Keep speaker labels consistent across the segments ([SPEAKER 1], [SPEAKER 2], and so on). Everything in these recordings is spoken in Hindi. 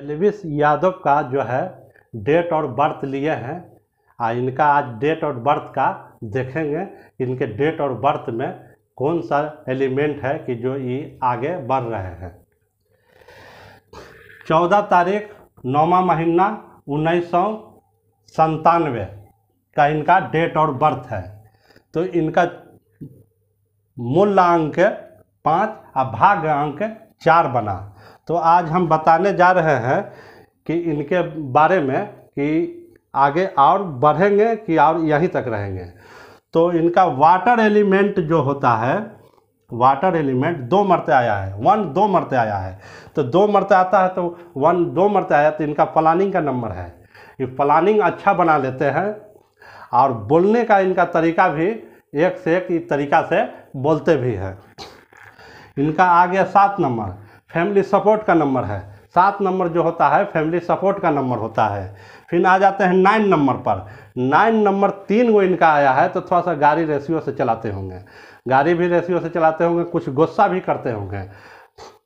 [SPEAKER 1] एलविस यादव का जो है डेट और बर्थ लिए हैं आ इनका आज डेट और बर्थ का देखेंगे इनके डेट और बर्थ में कौन सा एलिमेंट है कि जो ये आगे बढ़ रहे हैं चौदह तारीख नौवा महीना उन्नीस सौ संतानवे का इनका डेट और बर्थ है तो इनका मूल अंक पाँच और भाग्य अंक चार बना तो आज हम बताने जा रहे हैं कि इनके बारे में कि आगे और बढ़ेंगे कि और यहीं तक रहेंगे तो इनका वाटर एलिमेंट जो होता है वाटर एलिमेंट दो मरते आया है वन दो मरते आया है तो दो मरते आता है तो वन दो मरते आया तो इनका प्लानिंग का नंबर है ये प्लानिंग अच्छा बना लेते हैं और बोलने का इनका तरीका भी एक से एक तरीका से बोलते भी हैं इनका आ गया सात नंबर फैमिली सपोर्ट का नंबर है सात नंबर जो होता है फैमिली सपोर्ट का नंबर होता है फिर आ जाते हैं नाइन नंबर पर नाइन नंबर तीन गो इनका आया है तो थोड़ा सा गाड़ी रेशियो से चलाते होंगे गाड़ी भी रेशियो से चलाते होंगे कुछ गुस्सा भी करते होंगे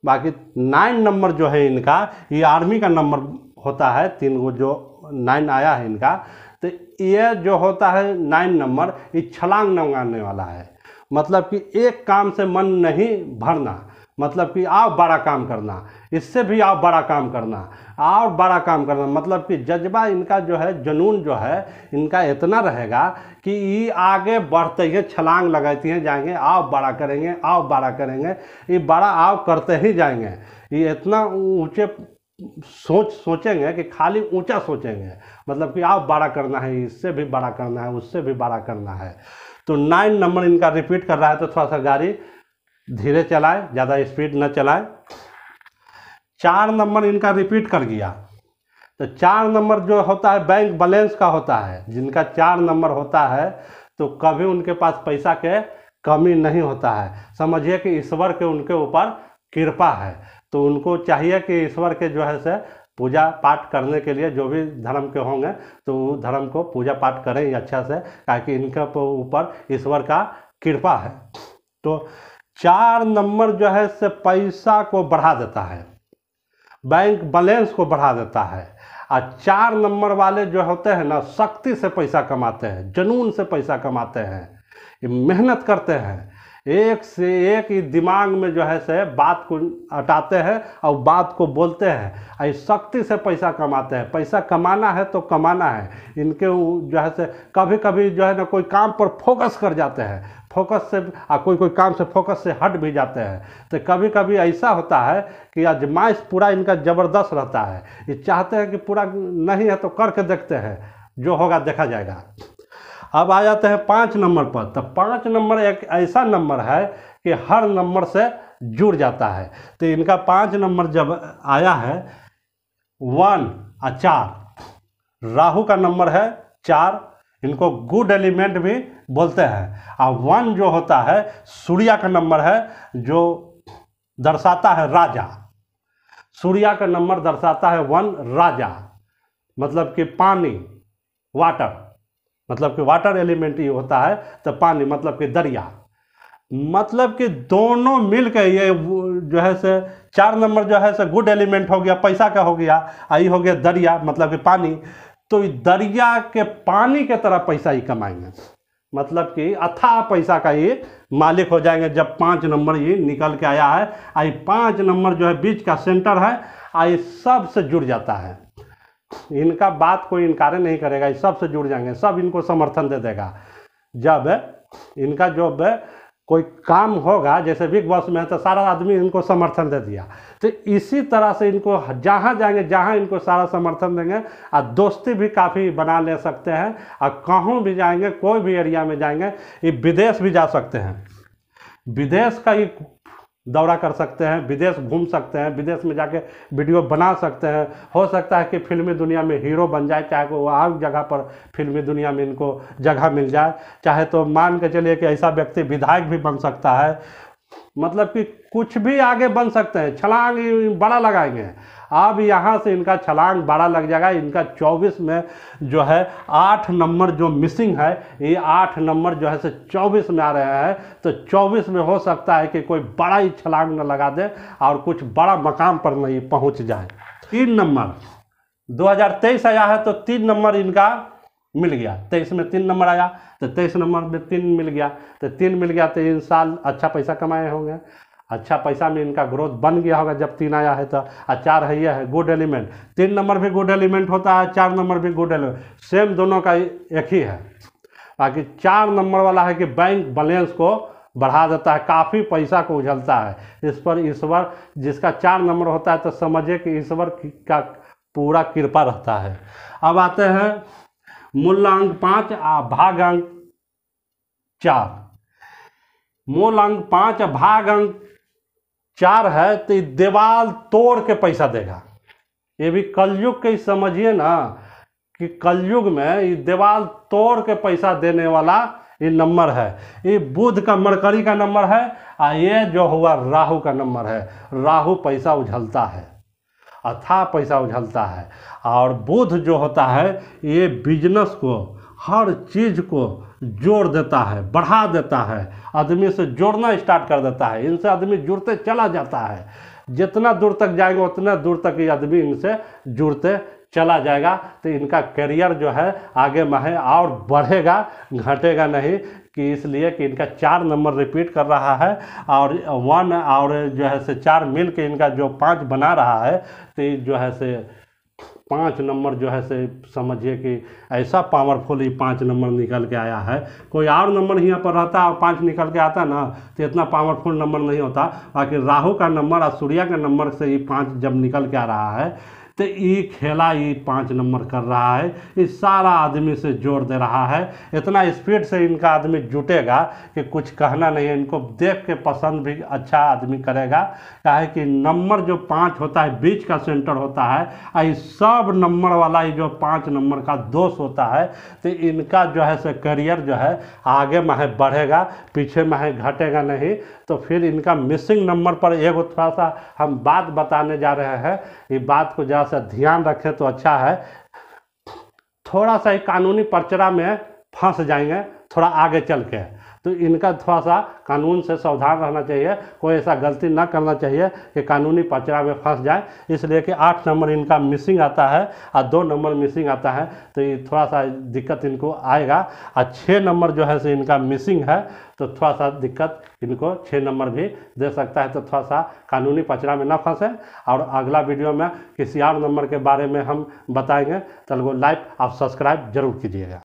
[SPEAKER 1] बाकी नाइन नंबर जो है इनका ये आर्मी का नंबर होता है तीन गो जो नाइन आया है इनका तो ये जो होता है नाइन नंबर ये छलांग लगाने वाला है मतलब कि एक काम से मन नहीं भरना मतलब कि आप बड़ा काम करना इससे भी आप बड़ा काम करना और बड़ा काम करना मतलब कि जज्बा इनका जो है जुनून जो है इनका इतना रहेगा कि ये आगे बढ़ते ही छलांग लगाती हैं जाएंगे आओ बड़ा करेंगे आओ बड़ा करेंगे ये बड़ा आओ करते ही जाएंगे ये इतना ऊँचे सोच सोचेंगे कि खाली ऊंचा सोचेंगे मतलब कि आप बड़ा करना है इससे भी बड़ा करना है उससे भी बड़ा करना है तो नाइन नंबर इनका रिपीट कर रहा है तो थोड़ा सा गाड़ी धीरे चलाए ज़्यादा स्पीड न चलाए चार नंबर इनका रिपीट कर गया तो चार नंबर जो होता है बैंक बैलेंस का होता है जिनका चार नंबर होता है तो कभी उनके पास पैसा के कमी नहीं होता है समझिए कि ईश्वर के उनके ऊपर कृपा है तो उनको चाहिए कि ईश्वर के जो है से पूजा पाठ करने के लिए जो भी धर्म के होंगे तो धर्म को पूजा पाठ करें अच्छा से ताकि इनके ऊपर ईश्वर का कृपा है तो चार नंबर जो है से पैसा को बढ़ा देता है बैंक बैलेंस को बढ़ा देता है और चार नंबर वाले जो होते हैं ना शक्ति से पैसा कमाते हैं जुनून से पैसा कमाते हैं मेहनत करते हैं एक से एक ही दिमाग में जो है से बात को हटाते हैं और बात को बोलते हैं और शक्ति से पैसा कमाते हैं पैसा कमाना है तो कमाना है इनके जो है से कभी कभी जो है ना कोई काम पर फोकस कर जाते हैं फोकस से आ कोई कोई काम से फोकस से हट भी जाते हैं तो कभी कभी ऐसा होता है कि आजमाइश पूरा इनका ज़बरदस्त रहता है ये चाहते हैं कि पूरा नहीं है तो करके देखते हैं जो होगा देखा जाएगा अब आ जाते हैं पाँच नंबर पर तो पाँच नंबर एक ऐसा नंबर है कि हर नंबर से जुड़ जाता है तो इनका पाँच नंबर जब आया है वन और चार राहू का नंबर है चार इनको गुड एलिमेंट भी बोलते हैं और वन जो होता है सूर्या का नंबर है जो दर्शाता है राजा सूर्या का नंबर दर्शाता है वन राजा मतलब कि पानी वाटर मतलब कि वाटर एलिमेंट ये होता है तो पानी मतलब कि दरिया मतलब कि दोनों मिल के ये जो है से चार नंबर जो है से गुड एलिमेंट हो गया पैसा का हो गया आई हो गया दरिया मतलब कि पानी तो दरिया के पानी के तरह पैसा ही कमाएंगे मतलब कि अथा पैसा का ये मालिक हो जाएंगे जब पाँच नंबर ये निकल के आया है आई पाँच नंबर जो है बीच का सेंटर है आई सब से जुड़ जाता है इनका बात कोई इनकार नहीं करेगा सब से जुड़ जाएंगे सब इनको समर्थन दे देगा जब इनका जो कोई काम होगा जैसे बिग बॉस में है तो सारा आदमी इनको समर्थन दे दिया तो इसी तरह से इनको जहाँ जाएंगे जहाँ इनको सारा समर्थन देंगे और दोस्ती भी काफ़ी बना ले सकते हैं और कहूँ भी जाएंगे कोई भी एरिया में जाएंगे ये विदेश भी जा सकते हैं विदेश का ये दौरा कर सकते हैं विदेश घूम सकते हैं विदेश में जाके वीडियो बना सकते हैं हो सकता है कि फिल्मी दुनिया में हीरो बन जाए चाहे वो और जगह पर फिल्मी दुनिया में इनको जगह मिल जाए चाहे तो मान के चलिए कि ऐसा व्यक्ति विधायक भी बन सकता है मतलब कि कुछ भी आगे बन सकते हैं छलांग बड़ा लगाएंगे अब यहाँ से इनका छलांग बड़ा लग जाएगा इनका 24 में जो है आठ नंबर जो मिसिंग है ये आठ नंबर जो है से 24 में आ रहे हैं तो 24 में हो सकता है कि कोई बड़ा ही छलांग न लगा दे और कुछ बड़ा मकाम पर नहीं पहुँच जाए तीन नंबर 2023 आया है तो तीन नंबर इनका मिल गया तेईस में तीन नंबर आया तो तेईस नंबर में तीन मिल गया तो तीन मिल गया तो इन साल अच्छा पैसा कमाए होंगे अच्छा पैसा में इनका ग्रोथ बन गया होगा जब तीन आया है तो और चार है यह है गुड एलिमेंट तीन नंबर भी गुड एलिमेंट होता है चार नंबर भी गुड एलिमेंट सेम दोनों का एक ही है बाकी चार नंबर वाला है कि बैंक बैलेंस को बढ़ा देता है काफ़ी पैसा को उझलता है इस पर ईश्वर जिसका चार नंबर होता है तो समझिए कि ईश्वर का पूरा कृपा रहता है अब आते हैं मूलांक पाँच आ भाग अंक चार मूल अंक पाँच भाग अंक चार है तो देवाल तोड़ के पैसा देगा ये भी कलयुग के समझिए ना कि कलयुग में ये देवाल तोड़ के पैसा देने वाला ये नंबर है ये बुध का मरकरी का नंबर है और ये जो हुआ राहु का नंबर है राहु पैसा उझलता है अथा पैसा उछलता है और बुध जो होता है ये बिजनेस को हर चीज़ को जोड़ देता है बढ़ा देता है आदमी से जोड़ना स्टार्ट कर देता है इनसे आदमी जुड़ते चला जाता है जितना दूर तक जाएंगे उतना दूर तक ये आदमी इनसे जुड़ते चला जाएगा तो इनका करियर जो है आगे महे और बढ़ेगा घटेगा नहीं कि इसलिए कि इनका चार नंबर रिपीट कर रहा है और वन और जो है से चार मिल के इनका जो पाँच बना रहा है तो जो है से पाँच नंबर जो है से समझिए कि ऐसा पावरफुल ही पाँच नंबर निकल के आया है कोई और नंबर यहाँ पर रहता और पाँच निकल के आता ना तो इतना पावरफुल नंबर नहीं होता बाकी राहु का नंबर और सूर्या का नंबर से ही पाँच जब निकल के आ रहा है तो ये खेला ये पाँच नंबर कर रहा है ये सारा आदमी से जोर दे रहा है इतना स्पीड से इनका आदमी जुटेगा कि कुछ कहना नहीं है इनको देख के पसंद भी अच्छा आदमी करेगा क्या कि नंबर जो पाँच होता है बीच का सेंटर होता है और ये सब नंबर वाला ये जो पाँच नंबर का दोष होता है तो इनका जो है से करियर जो है आगे माहे बढ़ेगा पीछे माहे घटेगा नहीं तो फिर इनका मिसिंग नंबर पर एक थोड़ा सा हम बात बताने जा रहे हैं ये बात को जरा सा ध्यान रखें तो अच्छा है थोड़ा सा ही कानूनी परचरा में फंस जाएंगे थोड़ा आगे चल के तो इनका थोड़ा सा कानून से सावधान रहना चाहिए कोई ऐसा गलती ना करना चाहिए कि कानूनी पचरा में फंस जाए इसलिए कि आठ नंबर इनका मिसिंग आता है और दो नंबर मिसिंग आता है तो ये थोड़ा सा दिक्कत इनको आएगा और छः नंबर जो है से इनका मिसिंग है तो थोड़ा सा दिक्कत इनको छः नंबर भी दे सकता है तो थोड़ा सा कानूनी पचरा में ना फंसे और अगला वीडियो में किसी और नंबर के बारे में हम बताएंगे तो लाइक आप सब्सक्राइब जरूर कीजिएगा